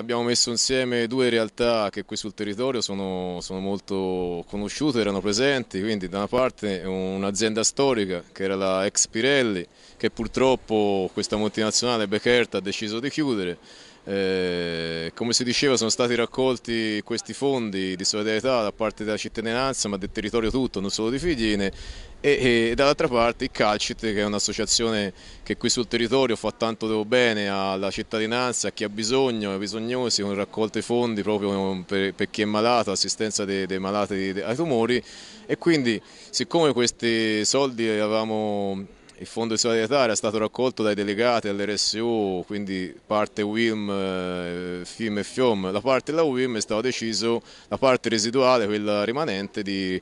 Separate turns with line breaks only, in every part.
Abbiamo messo insieme due realtà che qui sul territorio sono, sono molto conosciute, erano presenti, quindi da una parte un'azienda storica che era la ex Pirelli che purtroppo questa multinazionale Becherta ha deciso di chiudere eh, come si diceva sono stati raccolti questi fondi di solidarietà da parte della cittadinanza ma del territorio tutto, non solo di Figline e, e dall'altra parte il Calcit che è un'associazione che qui sul territorio fa tanto bene alla cittadinanza, a chi ha bisogno, ai bisognosi con raccolte fondi proprio per, per, chi è malato, assistenza dei, dei malati ai tumori e quindi siccome questi soldi avevamo il fondo di solidarietà era stato raccolto dai delegati all'RSU, quindi parte WIM, eh, FIM e FIOM. La parte della WIM è stato deciso, la parte residuale, quella rimanente, di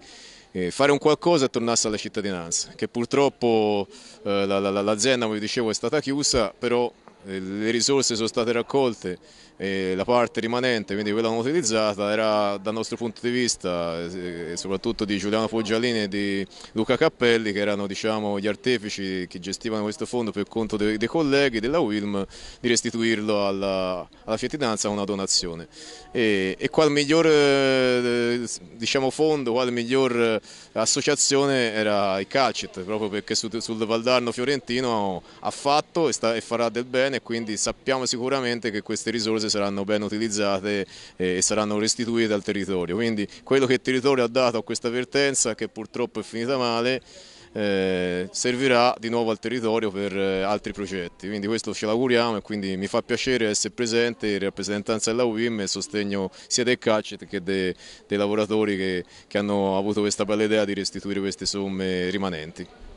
eh, fare un qualcosa e tornasse alla cittadinanza, che purtroppo eh, l'azienda, come vi dicevo, è stata chiusa, però eh, le risorse sono state raccolte e eh, la parte rimanente, quindi quella non utilizzata, era dal nostro punto di vista, eh, e soprattutto di Giuliano Foggialini e di Luca Cappelli, che erano diciamo, gli artefici che gestivano questo fondo per conto dei, dei colleghi della WILM, di restituirlo alla, alla fiatinanza a una donazione. E, e qual miglior diciamo, fondo, quale miglior associazione era il Calcet, proprio perché sul, sul Valdarno Fiorentino ha fatto e, sta, e farà del bene bene, quindi sappiamo sicuramente che queste risorse saranno ben utilizzate eh, e saranno restituite al territorio. Quindi quello che il territorio ha dato a questa vertenza, che purtroppo è finita male, eh, servirà di nuovo al territorio per eh, altri progetti. Quindi questo ce l'auguriamo e quindi mi fa piacere essere presente in rappresentanza della UIM e sostegno sia del CACET che de, dei lavoratori che, che hanno avuto questa bella idea di restituire queste somme rimanenti.